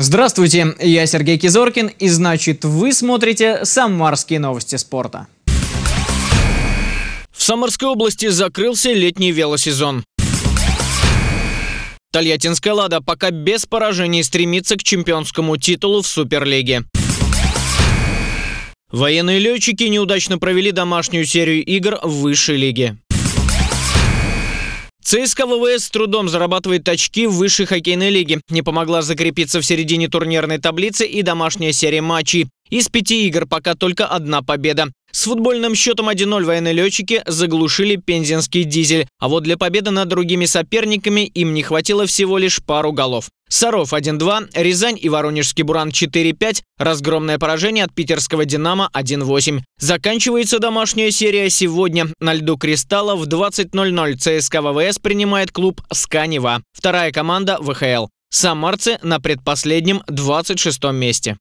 Здравствуйте, я Сергей Кизоркин, и значит вы смотрите «Самарские новости спорта». В Самарской области закрылся летний велосезон. Тольяттинская «Лада» пока без поражений стремится к чемпионскому титулу в Суперлиге. Военные летчики неудачно провели домашнюю серию игр в высшей лиге. ЦСКА ВВС с трудом зарабатывает очки в высшей хоккейной лиге. Не помогла закрепиться в середине турнирной таблицы и домашняя серия матчей. Из пяти игр пока только одна победа. С футбольным счетом 1-0 военные летчики заглушили пензенский дизель. А вот для победы над другими соперниками им не хватило всего лишь пару голов. Саров 1-2, Рязань и Воронежский Буран 4-5, разгромное поражение от питерского «Динамо» 1-8. Заканчивается домашняя серия сегодня. На льду «Кристалла» в 20.00 ЦСКА ВВС принимает клуб «СКА Вторая команда – ВХЛ. Самарцы на предпоследнем 26 месте.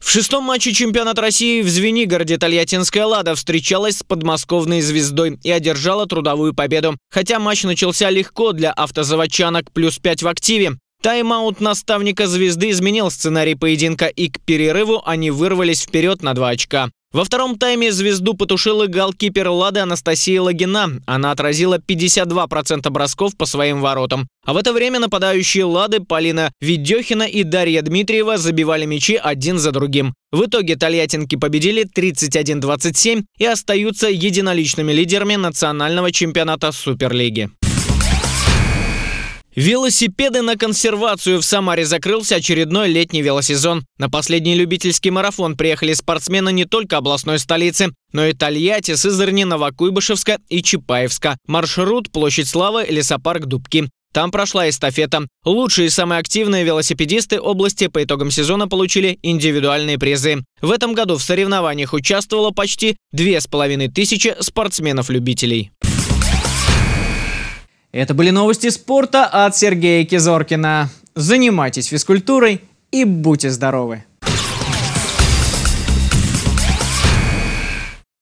В шестом матче чемпионат России в Звенигороде Тольяттинская «Лада» встречалась с подмосковной звездой и одержала трудовую победу. Хотя матч начался легко для автозаводчанок плюс 5 в активе. Тайм-аут наставника «Звезды» изменил сценарий поединка, и к перерыву они вырвались вперед на два очка. Во втором тайме звезду потушила голкипер Лады Анастасия Логина. Она отразила 52% бросков по своим воротам. А в это время нападающие Лады Полина Ведехина и Дарья Дмитриева забивали мячи один за другим. В итоге тольяттинки победили 31-27 и остаются единоличными лидерами национального чемпионата Суперлиги. Велосипеды на консервацию. В Самаре закрылся очередной летний велосезон. На последний любительский марафон приехали спортсмены не только областной столицы, но и Тольятти, Сызрани, Новокуйбышевска и Чапаевска. Маршрут – Площадь Славы, лесопарк Дубки. Там прошла эстафета. Лучшие и самые активные велосипедисты области по итогам сезона получили индивидуальные призы. В этом году в соревнованиях участвовало почти 2500 спортсменов-любителей. Это были новости спорта от Сергея Кизоркина. Занимайтесь физкультурой и будьте здоровы!